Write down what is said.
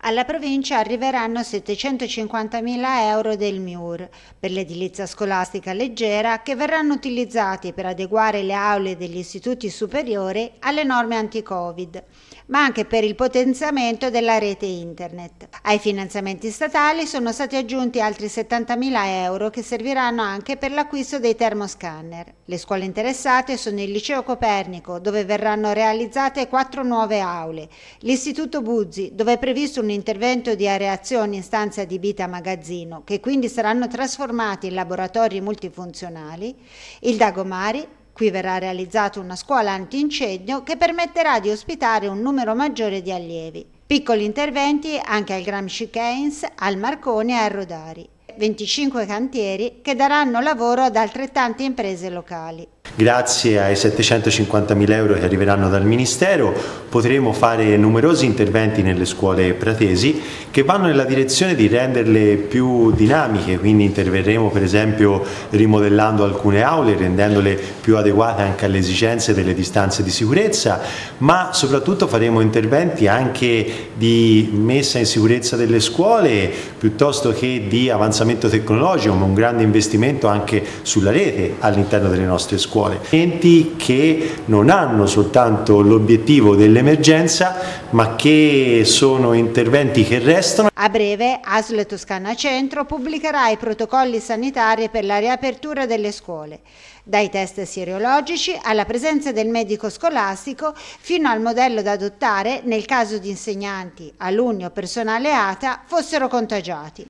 Alla provincia arriveranno 750.000 euro del MIUR per l'edilizia scolastica leggera che verranno utilizzati per adeguare le aule degli istituti superiori alle norme anti-Covid, ma anche per il potenziamento della rete internet. Ai finanziamenti statali sono stati aggiunti altri 70.000 euro che serviranno anche per l'acquisto dei termoscanner. Le scuole interessate sono il Liceo Copernico, dove verranno realizzate quattro nuove aule, l'Istituto Buzzi, dove è previsto un un intervento di areazione in stanza di vita magazzino, che quindi saranno trasformati in laboratori multifunzionali, il Dagomari Qui verrà realizzata una scuola antincendio che permetterà di ospitare un numero maggiore di allievi. Piccoli interventi anche al Gramsci Keynes, al Marconi e al Rodari. 25 cantieri che daranno lavoro ad altrettante imprese locali. Grazie ai 750 mila euro che arriveranno dal Ministero, potremo fare numerosi interventi nelle scuole pratesi che vanno nella direzione di renderle più dinamiche, quindi interverremo per esempio rimodellando alcune aule, rendendole più adeguate anche alle esigenze delle distanze di sicurezza, ma soprattutto faremo interventi anche di messa in sicurezza delle scuole piuttosto che di avanzamento tecnologico, ma un grande investimento anche sulla rete all'interno delle nostre scuole. Enti che non hanno soltanto l'obiettivo delle emergenza ma che sono interventi che restano. A breve ASL Toscana Centro pubblicherà i protocolli sanitari per la riapertura delle scuole, dai test sierologici alla presenza del medico scolastico fino al modello da adottare nel caso di insegnanti, alunni o personale ATA fossero contagiati.